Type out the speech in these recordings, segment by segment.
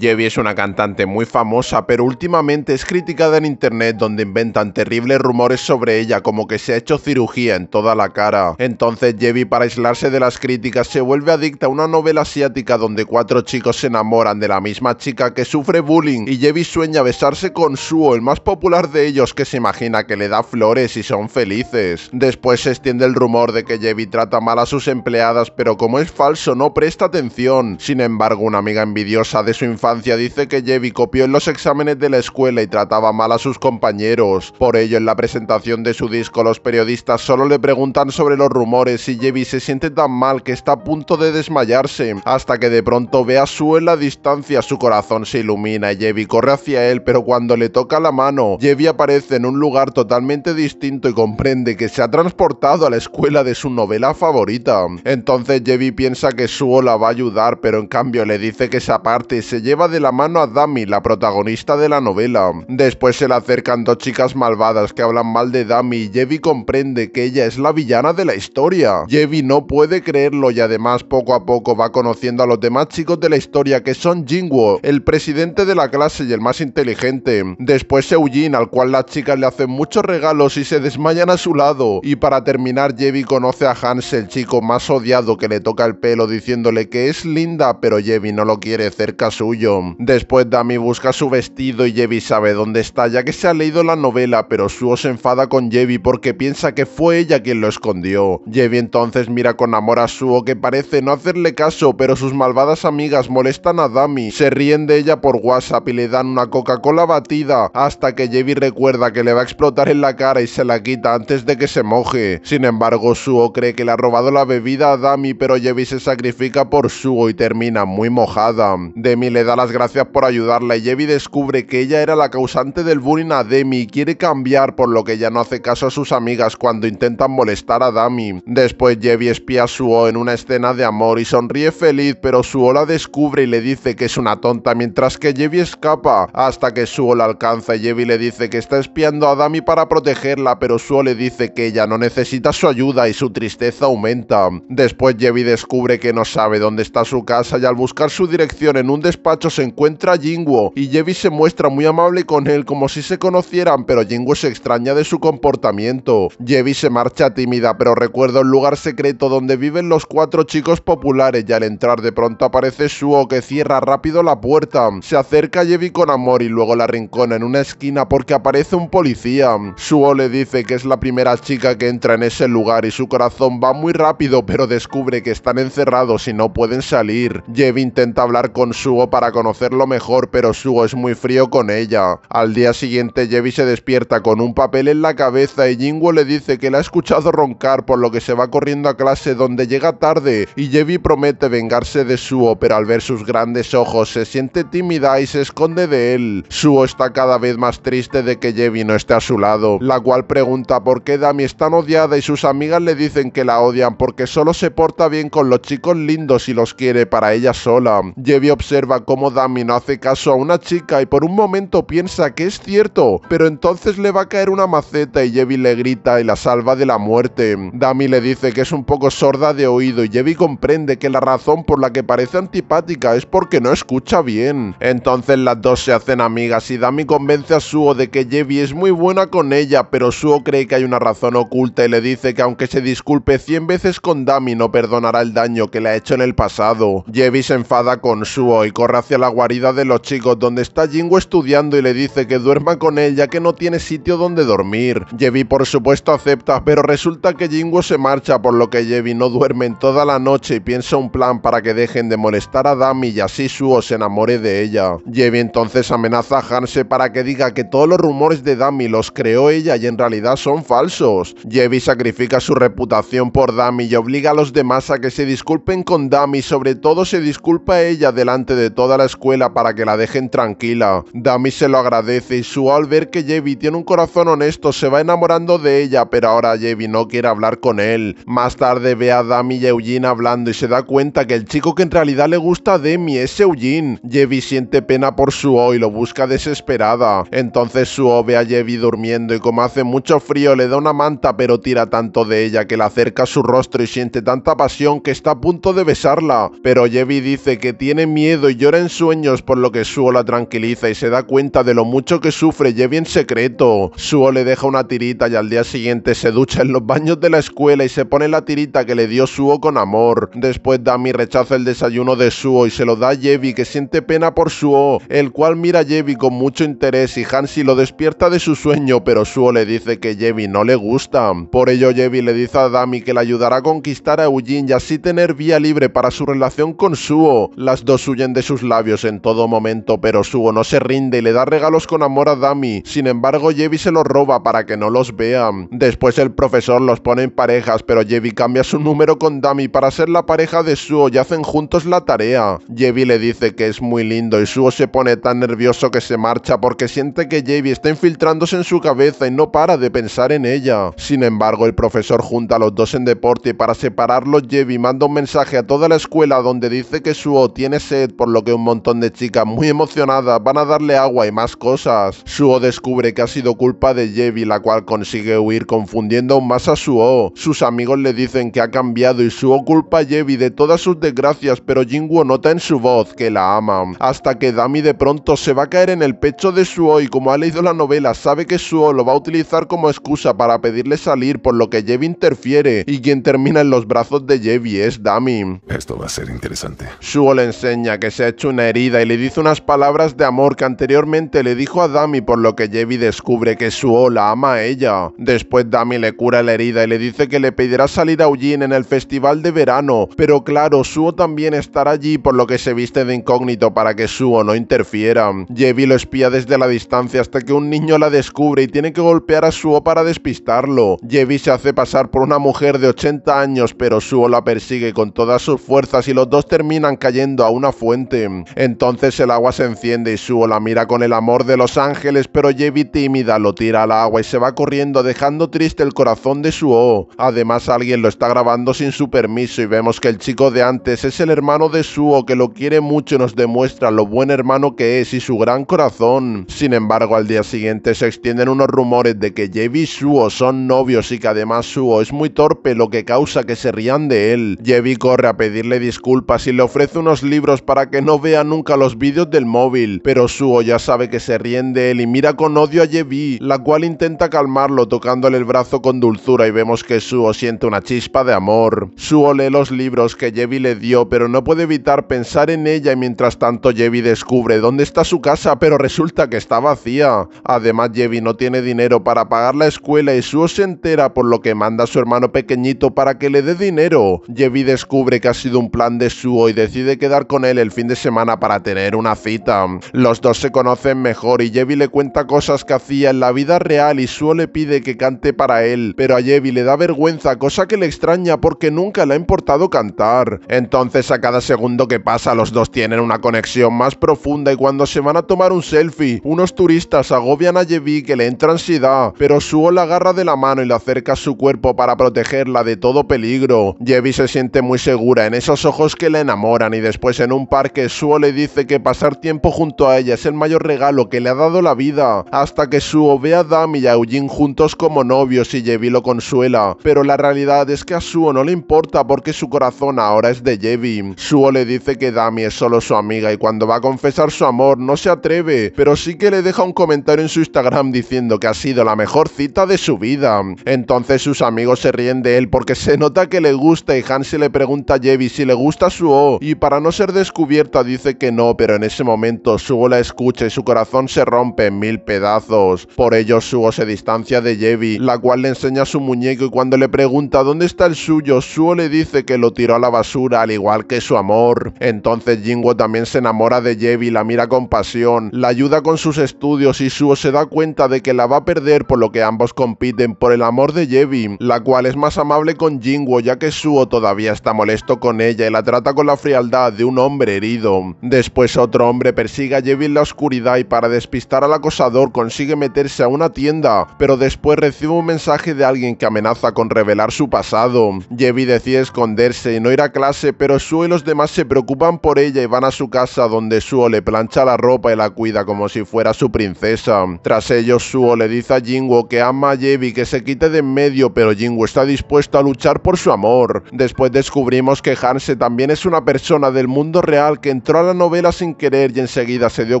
Jevi es una cantante muy famosa, pero últimamente es criticada en internet donde inventan terribles rumores sobre ella, como que se ha hecho cirugía en toda la cara. Entonces Jevi, para aislarse de las críticas, se vuelve adicta a una novela asiática donde cuatro chicos se enamoran de la misma chica que sufre bullying y Jevi sueña besarse con Suo, el más popular de ellos que se imagina que le da flores y son felices. Después se extiende el rumor de que Jevi trata mal a sus empleadas, pero como es falso no presta atención. Sin embargo, una amiga envidiosa de su infancia dice que Jevi copió en los exámenes de la escuela y trataba mal a sus compañeros. Por ello, en la presentación de su disco, los periodistas solo le preguntan sobre los rumores y Jevi se siente tan mal que está a punto de desmayarse, hasta que de pronto ve a Sue en la distancia, su corazón se ilumina y Jevi corre hacia él, pero cuando le toca la mano, Jevi aparece en un lugar totalmente distinto y comprende que se ha transportado a la escuela de su novela favorita. Entonces Jevi piensa que Suo la va a ayudar, pero en cambio le dice que se aparte y se lleva de la mano a Dami, la protagonista de la novela. Después se le acercan dos chicas malvadas que hablan mal de Dami y Jevi comprende que ella es la villana de la historia. Jevi no puede creerlo y además poco a poco va conociendo a los demás chicos de la historia que son Jingwo, el presidente de la clase y el más inteligente. Después Seujin, al cual las chicas le hacen muchos regalos y se desmayan a su lado. Y para terminar, Jevi conoce a Hans, el chico más odiado que le toca el pelo diciéndole que es linda, pero Jevi no lo quiere cerca suyo Después Dami busca su vestido y Yevi sabe dónde está ya que se ha leído la novela, pero Suo se enfada con Yevi porque piensa que fue ella quien lo escondió. Yevi entonces mira con amor a Suo que parece no hacerle caso, pero sus malvadas amigas molestan a Dami, se ríen de ella por WhatsApp y le dan una Coca-Cola batida hasta que Yevi recuerda que le va a explotar en la cara y se la quita antes de que se moje. Sin embargo, Suo cree que le ha robado la bebida a Dami, pero Yevi se sacrifica por Suo y termina muy mojada. Demi le da las gracias por ayudarla y Jevi descubre que ella era la causante del bullying a Demi y quiere cambiar por lo que ya no hace caso a sus amigas cuando intentan molestar a Dami. Después Jevi espía a Suo en una escena de amor y sonríe feliz pero Suo la descubre y le dice que es una tonta mientras que Jevi escapa hasta que Suo la alcanza y Jevi le dice que está espiando a Dami para protegerla pero Suo le dice que ella no necesita su ayuda y su tristeza aumenta. Después Jevi descubre que no sabe dónde está su casa y al buscar su dirección en un despacho se encuentra a y Jevi se muestra muy amable con él como si se conocieran, pero Jingwo se extraña de su comportamiento. Jevi se marcha tímida, pero recuerda un lugar secreto donde viven los cuatro chicos populares y al entrar de pronto aparece Suo que cierra rápido la puerta. Se acerca a Jevi con amor y luego la rincona en una esquina porque aparece un policía. Suo le dice que es la primera chica que entra en ese lugar y su corazón va muy rápido, pero descubre que están encerrados y no pueden salir. Jevi intenta hablar con Suo para conocerlo mejor, pero Sugo es muy frío con ella. Al día siguiente, Jevi se despierta con un papel en la cabeza y Jingwo le dice que la ha escuchado roncar, por lo que se va corriendo a clase donde llega tarde y Jevi promete vengarse de Suo, pero al ver sus grandes ojos se siente tímida y se esconde de él. Suo está cada vez más triste de que Jevi no esté a su lado, la cual pregunta por qué Dami es tan odiada y sus amigas le dicen que la odian porque solo se porta bien con los chicos lindos y los quiere para ella sola. Jevi observa cómo Dami no hace caso a una chica y por un momento piensa que es cierto, pero entonces le va a caer una maceta y Jevi le grita y la salva de la muerte. Dami le dice que es un poco sorda de oído y Jevi comprende que la razón por la que parece antipática es porque no escucha bien. Entonces las dos se hacen amigas y Dami convence a Suo de que Jevi es muy buena con ella, pero Suo cree que hay una razón oculta y le dice que aunque se disculpe 100 veces con Dami no perdonará el daño que le ha hecho en el pasado. Jevi se enfada con Suo y corre la guarida de los chicos donde está Jingo estudiando y le dice que duerma con ella que no tiene sitio donde dormir. Jevi por supuesto acepta, pero resulta que Jingo se marcha por lo que Jevi no duerme en toda la noche y piensa un plan para que dejen de molestar a Dami y así Suo se enamore de ella. Jevi entonces amenaza a Hanse para que diga que todos los rumores de Dami los creó ella y en realidad son falsos. Jevi sacrifica su reputación por Dami y obliga a los demás a que se disculpen con Dami, sobre todo se disculpa ella delante de toda la escuela para que la dejen tranquila. Dami se lo agradece y su al ver que Jevi tiene un corazón honesto se va enamorando de ella, pero ahora Jevi no quiere hablar con él. Más tarde ve a Dami y Eugene hablando y se da cuenta que el chico que en realidad le gusta a Demi es Eugene. Jevi siente pena por Suo y lo busca desesperada. Entonces Suo ve a Jevi durmiendo y como hace mucho frío le da una manta pero tira tanto de ella que la acerca a su rostro y siente tanta pasión que está a punto de besarla. Pero Jevi dice que tiene miedo y llora en sueños, por lo que Suo la tranquiliza y se da cuenta de lo mucho que sufre Yevi en secreto. Suo le deja una tirita y al día siguiente se ducha en los baños de la escuela y se pone la tirita que le dio Suo con amor. Después Dami rechaza el desayuno de Suo y se lo da a Yevi que siente pena por Suo, el cual mira a Yevi con mucho interés y Hansi lo despierta de su sueño, pero Suo le dice que Yevi no le gusta. Por ello Yevi le dice a Dami que le ayudará a conquistar a Eugene y así tener vía libre para su relación con Suo. Las dos huyen de sus labios en todo momento, pero Suo no se rinde y le da regalos con amor a Dami. Sin embargo, Jevi se los roba para que no los vean. Después el profesor los pone en parejas, pero Jevi cambia su número con Dami para ser la pareja de Suo y hacen juntos la tarea. Jevi le dice que es muy lindo y Suo se pone tan nervioso que se marcha porque siente que Jevi está infiltrándose en su cabeza y no para de pensar en ella. Sin embargo, el profesor junta a los dos en deporte y para separarlos Jevi manda un mensaje a toda la escuela donde dice que Suo tiene sed por lo que un un montón de chicas muy emocionadas van a darle agua y más cosas. Suo descubre que ha sido culpa de Jevi, la cual consigue huir confundiendo aún más a Suo. Sus amigos le dicen que ha cambiado y Suo culpa a Jevi de todas sus desgracias, pero Jinwoo nota en su voz que la aman. Hasta que Dami de pronto se va a caer en el pecho de Suo y como ha leído la novela sabe que Suo lo va a utilizar como excusa para pedirle salir, por lo que Jevi interfiere y quien termina en los brazos de Jevi es Dami. Esto va a ser interesante. Suo le enseña que se ha hecho una herida y le dice unas palabras de amor que anteriormente le dijo a Dami, por lo que Jevi descubre que Suo la ama a ella. Después Dami le cura la herida y le dice que le pedirá salir a Eugene en el festival de verano, pero claro, Suo también estará allí, por lo que se viste de incógnito para que Suo no interfiera. Jevi lo espía desde la distancia hasta que un niño la descubre y tiene que golpear a Suo para despistarlo. Jevi se hace pasar por una mujer de 80 años, pero Suo la persigue con todas sus fuerzas y los dos terminan cayendo a una fuente. Entonces el agua se enciende y Suo la mira con el amor de los ángeles, pero Yevi tímida lo tira al agua y se va corriendo dejando triste el corazón de Suo. Además alguien lo está grabando sin su permiso y vemos que el chico de antes es el hermano de Suo que lo quiere mucho y nos demuestra lo buen hermano que es y su gran corazón. Sin embargo al día siguiente se extienden unos rumores de que Jevi y Suo son novios y que además Suo es muy torpe lo que causa que se rían de él. Yevi corre a pedirle disculpas y le ofrece unos libros para que no vea nunca los vídeos del móvil, pero Suo ya sabe que se ríen de él y mira con odio a Yevi, la cual intenta calmarlo tocándole el brazo con dulzura y vemos que Suo siente una chispa de amor. Suo lee los libros que Yevi le dio, pero no puede evitar pensar en ella y mientras tanto Yevi descubre dónde está su casa, pero resulta que está vacía. Además Yevi no tiene dinero para pagar la escuela y Suo se entera por lo que manda a su hermano pequeñito para que le dé dinero. Yevi descubre que ha sido un plan de Suo y decide quedar con él el fin de semana para tener una cita. Los dos se conocen mejor y Jevi le cuenta cosas que hacía en la vida real y Suo le pide que cante para él, pero a Jevi le da vergüenza, cosa que le extraña porque nunca le ha importado cantar. Entonces a cada segundo que pasa los dos tienen una conexión más profunda y cuando se van a tomar un selfie, unos turistas agobian a Jevi que le entra ansiedad, pero Suo la agarra de la mano y le acerca a su cuerpo para protegerla de todo peligro. Jevi se siente muy segura en esos ojos que la enamoran y después en un parque Suo le dice que pasar tiempo junto a ella es el mayor regalo que le ha dado la vida, hasta que Suo ve a Dami y a Eugene juntos como novios y Jevi lo consuela, pero la realidad es que a Suo no le importa porque su corazón ahora es de Jevi... Suo le dice que Dami es solo su amiga y cuando va a confesar su amor no se atreve, pero sí que le deja un comentario en su Instagram diciendo que ha sido la mejor cita de su vida. Entonces sus amigos se ríen de él porque se nota que le gusta y Hansi le pregunta a Jevi si le gusta Suo y para no ser descubierta dice dice que no, pero en ese momento Suo la escucha y su corazón se rompe en mil pedazos. Por ello Suo se distancia de Jevi, la cual le enseña su muñeco y cuando le pregunta dónde está el suyo, Suo le dice que lo tiró a la basura al igual que su amor. Entonces Jingwo también se enamora de Jevi, la mira con pasión, la ayuda con sus estudios y Suo se da cuenta de que la va a perder por lo que ambos compiten por el amor de Jevi, la cual es más amable con Jingwo ya que Suo todavía está molesto con ella y la trata con la frialdad de un hombre herido. Después otro hombre persigue a Jevi en la oscuridad y para despistar al acosador consigue meterse a una tienda, pero después recibe un mensaje de alguien que amenaza con revelar su pasado. Jevi decide esconderse y no ir a clase, pero Suo y los demás se preocupan por ella y van a su casa donde Suo le plancha la ropa y la cuida como si fuera su princesa. Tras ello, Suo le dice a Jingo que ama a Jevi que se quite de en medio, pero Jingo está dispuesto a luchar por su amor. Después descubrimos que Hanse también es una persona del mundo real que entró a la novela sin querer y enseguida se dio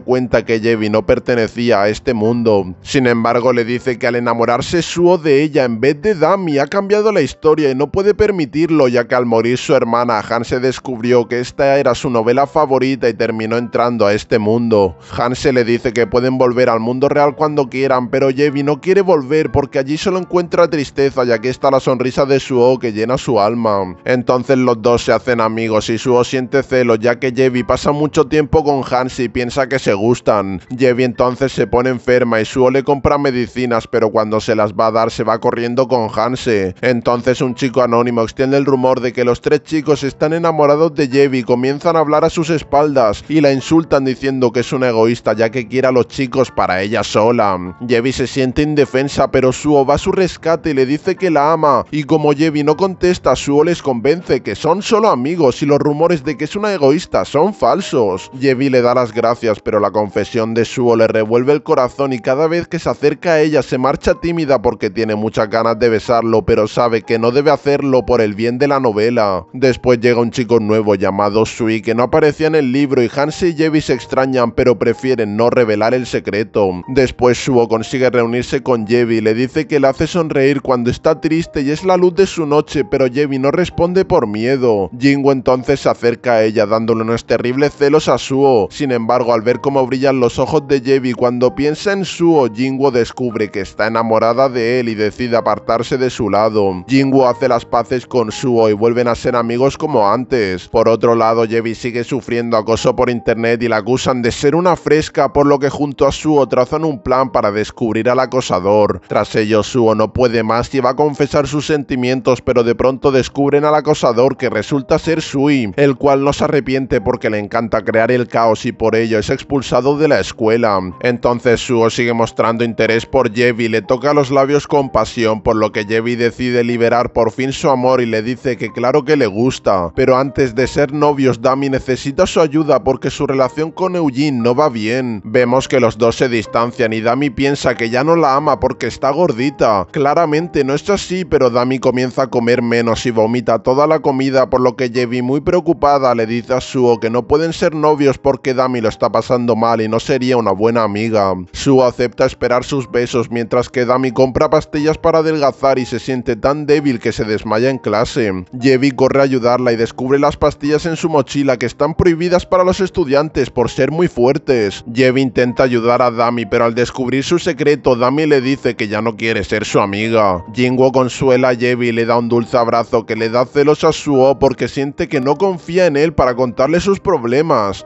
cuenta que Jevi no pertenecía a este mundo. Sin embargo, le dice que al enamorarse Suo de ella en vez de Dami ha cambiado la historia y no puede permitirlo ya que al morir su hermana se descubrió que esta era su novela favorita y terminó entrando a este mundo. se le dice que pueden volver al mundo real cuando quieran, pero Jevi no quiere volver porque allí solo encuentra tristeza ya que está la sonrisa de Suo que llena su alma. Entonces los dos se hacen amigos y Suo siente celos ya que Jevi pasa pasa mucho tiempo con Hanse y piensa que se gustan. Jevi entonces se pone enferma y Suo le compra medicinas, pero cuando se las va a dar se va corriendo con Hanse. Entonces un chico anónimo extiende el rumor de que los tres chicos están enamorados de Jevi, comienzan a hablar a sus espaldas y la insultan diciendo que es una egoísta ya que quiere a los chicos para ella sola. Jevi se siente indefensa, pero Suo va a su rescate y le dice que la ama, y como Jevi no contesta, Suo les convence que son solo amigos y los rumores de que es una egoísta son falsos falsos. Jevi le da las gracias, pero la confesión de Suo le revuelve el corazón y cada vez que se acerca a ella se marcha tímida porque tiene muchas ganas de besarlo, pero sabe que no debe hacerlo por el bien de la novela. Después llega un chico nuevo llamado Sui que no aparecía en el libro y Hansi y Jevi se extrañan pero prefieren no revelar el secreto. Después Suo consigue reunirse con Jevi y le dice que le hace sonreír cuando está triste y es la luz de su noche, pero Jevi no responde por miedo. Jingo entonces se acerca a ella dándole unas terribles celos a Suo. Sin embargo, al ver cómo brillan los ojos de Jevi cuando piensa en Suo, Jingwo descubre que está enamorada de él y decide apartarse de su lado. Jingwo hace las paces con Suo y vuelven a ser amigos como antes. Por otro lado, Jevi sigue sufriendo acoso por internet y la acusan de ser una fresca, por lo que junto a Suo trazan un plan para descubrir al acosador. Tras ello, Suo no puede más y va a confesar sus sentimientos, pero de pronto descubren al acosador que resulta ser Sui, el cual no se arrepiente porque le canta crear el caos y por ello es expulsado de la escuela. Entonces Suo sigue mostrando interés por Jevi, le toca los labios con pasión, por lo que Jevi decide liberar por fin su amor y le dice que claro que le gusta, pero antes de ser novios Dami necesita su ayuda porque su relación con Eugene no va bien. Vemos que los dos se distancian y Dami piensa que ya no la ama porque está gordita. Claramente no es así, pero Dami comienza a comer menos y vomita toda la comida, por lo que Jevi muy preocupada le dice a Suo que no puede pueden ser novios porque Dami lo está pasando mal y no sería una buena amiga. Suo acepta esperar sus besos mientras que Dami compra pastillas para adelgazar y se siente tan débil que se desmaya en clase. Jevi corre a ayudarla y descubre las pastillas en su mochila que están prohibidas para los estudiantes por ser muy fuertes. Jevi intenta ayudar a Dami pero al descubrir su secreto Dami le dice que ya no quiere ser su amiga. Jingo consuela a Jevi y le da un dulce abrazo que le da celos a Suo porque siente que no confía en él para contarle sus problemas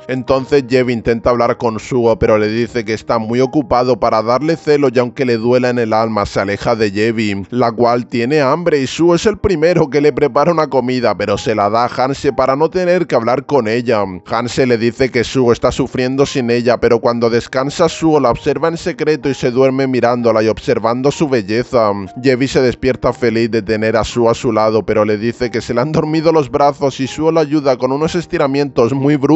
entonces Jevi intenta hablar con Suo, pero le dice que está muy ocupado para darle celo y aunque le duela en el alma, se aleja de Jevi, la cual tiene hambre y Suo es el primero que le prepara una comida, pero se la da a Hanse para no tener que hablar con ella. Hanse le dice que Suo está sufriendo sin ella, pero cuando descansa Suo la observa en secreto y se duerme mirándola y observando su belleza. Jevi se despierta feliz de tener a Suo a su lado, pero le dice que se le han dormido los brazos y Suo la ayuda con unos estiramientos muy bruscos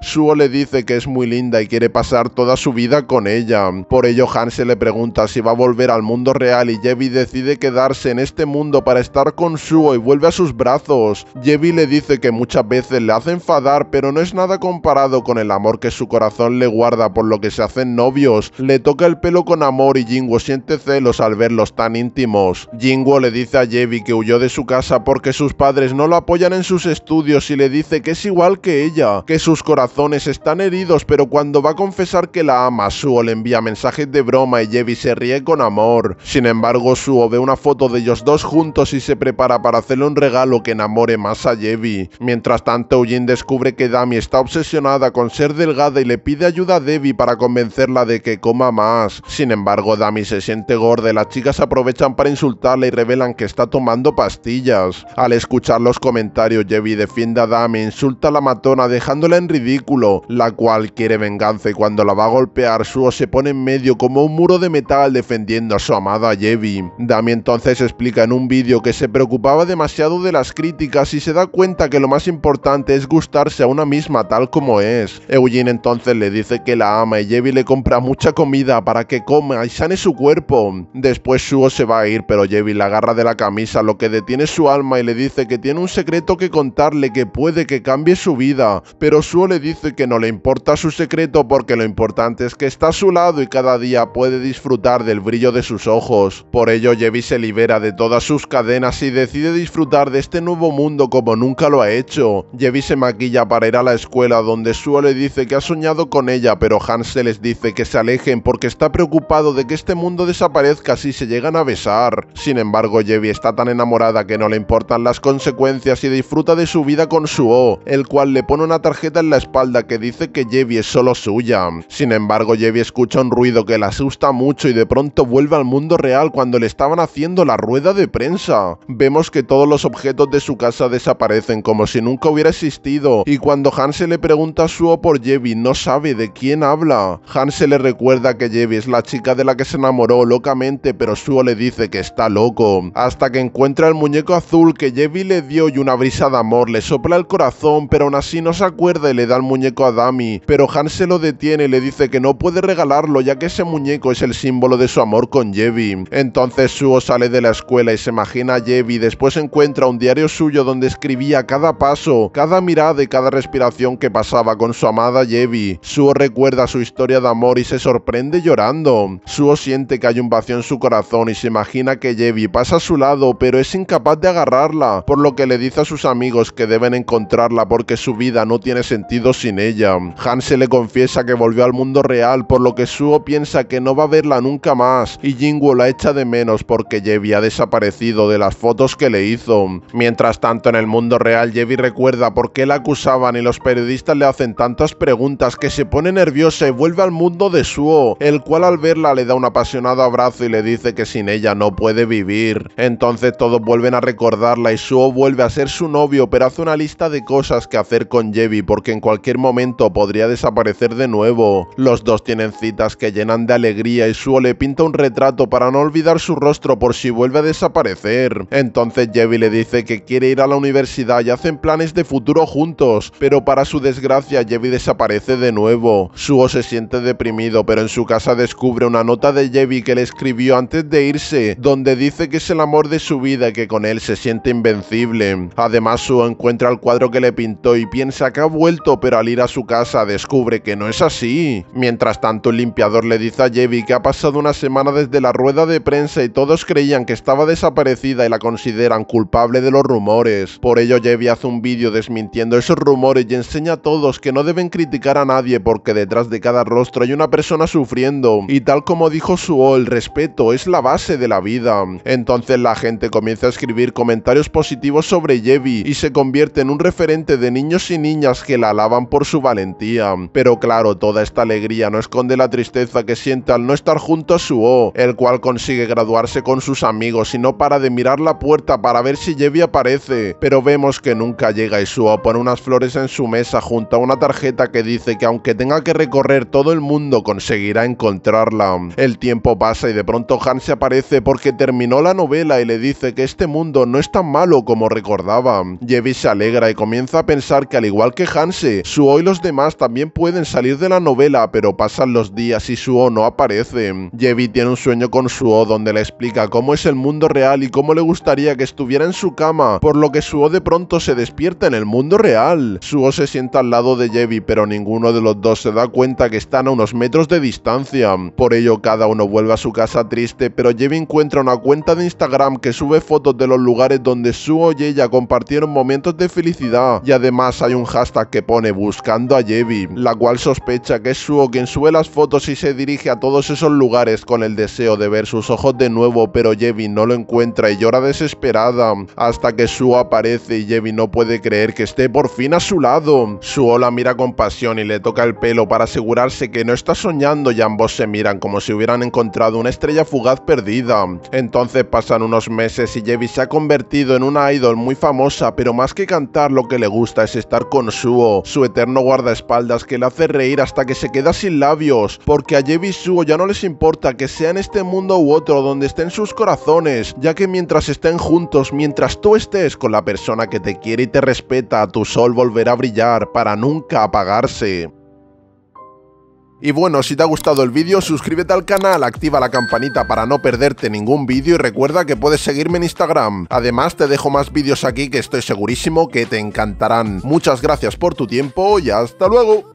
Suo le dice que es muy linda y quiere pasar toda su vida con ella. Por ello Han se le pregunta si va a volver al mundo real y Jevi decide quedarse en este mundo para estar con Suo y vuelve a sus brazos. Jevi le dice que muchas veces le hace enfadar pero no es nada comparado con el amor que su corazón le guarda por lo que se hacen novios. Le toca el pelo con amor y Jingwo siente celos al verlos tan íntimos. Jingwo le dice a Jevi que huyó de su casa porque sus padres no lo apoyan en sus estudios y le dice que es igual que ella que sus corazones están heridos, pero cuando va a confesar que la ama, Suo le envía mensajes de broma y Jevi se ríe con amor. Sin embargo, Suo ve una foto de ellos dos juntos y se prepara para hacerle un regalo que enamore más a Jevi. Mientras tanto, Eugene descubre que Dami está obsesionada con ser delgada y le pide ayuda a Devi para convencerla de que coma más. Sin embargo, Dami se siente gorda y las chicas aprovechan para insultarla y revelan que está tomando pastillas. Al escuchar los comentarios, Jevi defiende a Dami, insulta a la matona, deja dejándola en ridículo, la cual quiere venganza y cuando la va a golpear, Suo se pone en medio como un muro de metal defendiendo a su amada Jevi. Dami entonces explica en un vídeo que se preocupaba demasiado de las críticas y se da cuenta que lo más importante es gustarse a una misma tal como es. Eugene entonces le dice que la ama y Jevi le compra mucha comida para que coma y sane su cuerpo. Después Suo se va a ir, pero Jevi la agarra de la camisa, lo que detiene su alma y le dice que tiene un secreto que contarle que puede que cambie su vida, pero Suo le dice que no le importa su secreto porque lo importante es que está a su lado y cada día puede disfrutar del brillo de sus ojos. Por ello, Yevi se libera de todas sus cadenas y decide disfrutar de este nuevo mundo como nunca lo ha hecho. Yevi se maquilla para ir a la escuela donde Suo le dice que ha soñado con ella, pero se les dice que se alejen porque está preocupado de que este mundo desaparezca si se llegan a besar. Sin embargo, Yevi está tan enamorada que no le importan las consecuencias y disfruta de su vida con Suo, el cual le pone una tarjeta en la espalda que dice que Jevi es solo suya. Sin embargo, Jevi escucha un ruido que la asusta mucho y de pronto vuelve al mundo real cuando le estaban haciendo la rueda de prensa. Vemos que todos los objetos de su casa desaparecen como si nunca hubiera existido y cuando Hansel le pregunta a Suo por Jevi no sabe de quién habla. Hansel le recuerda que Jevi es la chica de la que se enamoró locamente pero Suo le dice que está loco. Hasta que encuentra el muñeco azul que Jevi le dio y una brisa de amor le sopla el corazón pero aún así no se acuerda y le da el muñeco a Dami, pero Han se lo detiene y le dice que no puede regalarlo ya que ese muñeco es el símbolo de su amor con Jevi. Entonces Suo sale de la escuela y se imagina a Jevi, después encuentra un diario suyo donde escribía cada paso, cada mirada y cada respiración que pasaba con su amada Jevi. Suo recuerda su historia de amor y se sorprende llorando. Suo siente que hay un vacío en su corazón y se imagina que Jevi pasa a su lado pero es incapaz de agarrarla, por lo que le dice a sus amigos que deben encontrarla porque su vida no tiene sentido sin ella. se le confiesa que volvió al mundo real, por lo que Suo piensa que no va a verla nunca más, y Jinwoo la echa de menos porque Jevi ha desaparecido de las fotos que le hizo. Mientras tanto, en el mundo real, Jevi recuerda por qué la acusaban y los periodistas le hacen tantas preguntas que se pone nerviosa y vuelve al mundo de Suo, el cual al verla le da un apasionado abrazo y le dice que sin ella no puede vivir. Entonces todos vuelven a recordarla y Suo vuelve a ser su novio, pero hace una lista de cosas que hacer con Jevi porque en cualquier momento podría desaparecer de nuevo. Los dos tienen citas que llenan de alegría y Suo le pinta un retrato para no olvidar su rostro por si vuelve a desaparecer. Entonces Jevi le dice que quiere ir a la universidad y hacen planes de futuro juntos, pero para su desgracia Jevi desaparece de nuevo. Suo se siente deprimido, pero en su casa descubre una nota de Jevi que le escribió antes de irse, donde dice que es el amor de su vida y que con él se siente invencible. Además Suo encuentra el cuadro que le pintó y piensa que vuelto, pero al ir a su casa descubre que no es así. Mientras tanto, el limpiador le dice a Jevi que ha pasado una semana desde la rueda de prensa y todos creían que estaba desaparecida y la consideran culpable de los rumores. Por ello, Jevi hace un vídeo desmintiendo esos rumores y enseña a todos que no deben criticar a nadie porque detrás de cada rostro hay una persona sufriendo. Y tal como dijo Suo, el respeto es la base de la vida. Entonces la gente comienza a escribir comentarios positivos sobre Jevi y se convierte en un referente de niños y niñas que la alaban por su valentía. Pero claro, toda esta alegría no esconde la tristeza que siente al no estar junto a Suo, el cual consigue graduarse con sus amigos y no para de mirar la puerta para ver si Yevi aparece. Pero vemos que nunca llega y Suo pone unas flores en su mesa junto a una tarjeta que dice que aunque tenga que recorrer todo el mundo conseguirá encontrarla. El tiempo pasa y de pronto Han se aparece porque terminó la novela y le dice que este mundo no es tan malo como recordaba. jevi se alegra y comienza a pensar que al igual que Hanse. Suo y los demás también pueden salir de la novela, pero pasan los días y Suo no aparece. Jevi tiene un sueño con Suo donde le explica cómo es el mundo real y cómo le gustaría que estuviera en su cama, por lo que Suo de pronto se despierta en el mundo real. Suo se sienta al lado de Jevi, pero ninguno de los dos se da cuenta que están a unos metros de distancia. Por ello, cada uno vuelve a su casa triste, pero Jevi encuentra una cuenta de Instagram que sube fotos de los lugares donde Suo y ella compartieron momentos de felicidad, y además hay un hashtag que pone buscando a Jevi, la cual sospecha que es Suo quien sube las fotos y se dirige a todos esos lugares con el deseo de ver sus ojos de nuevo, pero Jevi no lo encuentra y llora desesperada, hasta que Suo aparece y Jevi no puede creer que esté por fin a su lado. Suo la mira con pasión y le toca el pelo para asegurarse que no está soñando y ambos se miran como si hubieran encontrado una estrella fugaz perdida. Entonces pasan unos meses y Jevi se ha convertido en una idol muy famosa, pero más que cantar lo que le gusta es estar con Suo su eterno guardaespaldas que le hace reír hasta que se queda sin labios, porque a y Suo ya no les importa que sea en este mundo u otro donde estén sus corazones, ya que mientras estén juntos, mientras tú estés con la persona que te quiere y te respeta, tu sol volverá a brillar para nunca apagarse. Y bueno, si te ha gustado el vídeo, suscríbete al canal, activa la campanita para no perderte ningún vídeo y recuerda que puedes seguirme en Instagram. Además, te dejo más vídeos aquí que estoy segurísimo que te encantarán. Muchas gracias por tu tiempo y hasta luego.